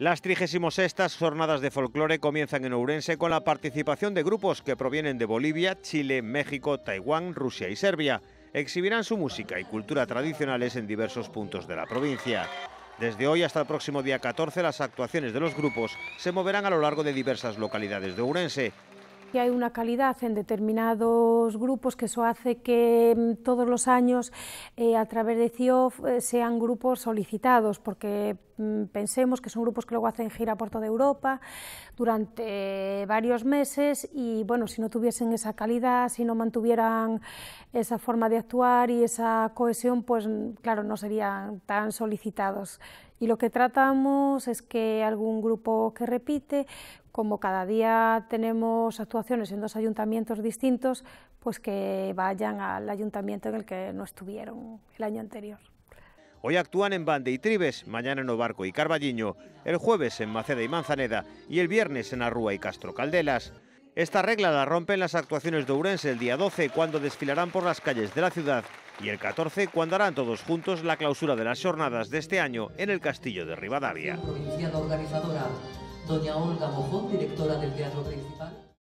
Las 36 jornadas de folclore comienzan en Ourense con la participación de grupos que provienen de Bolivia, Chile, México, Taiwán, Rusia y Serbia. Exhibirán su música y cultura tradicionales en diversos puntos de la provincia. Desde hoy hasta el próximo día 14, las actuaciones de los grupos se moverán a lo largo de diversas localidades de Ourense, que hay una calidad en determinados grupos que eso hace que mm, todos los años eh, a través de CIOF eh, sean grupos solicitados, porque mm, pensemos que son grupos que luego hacen gira por toda Europa durante varios meses y bueno, si no tuviesen esa calidad, si no mantuvieran esa forma de actuar y esa cohesión, pues mm, claro, no serían tan solicitados. Y lo que tratamos es que algún grupo que repite, como cada día tenemos actuaciones en dos ayuntamientos distintos, pues que vayan al ayuntamiento en el que no estuvieron el año anterior. Hoy actúan en Bande y Tribes, mañana en Obarco y Carballiño, el jueves en Maceda y Manzaneda y el viernes en Arrúa y Castro Caldelas. Esta regla la rompen las actuaciones de urense el día 12, cuando desfilarán por las calles de la ciudad, y el 14, cuando harán todos juntos la clausura de las jornadas de este año en el Castillo de Rivadavia. organizadora, directora del Teatro Principal.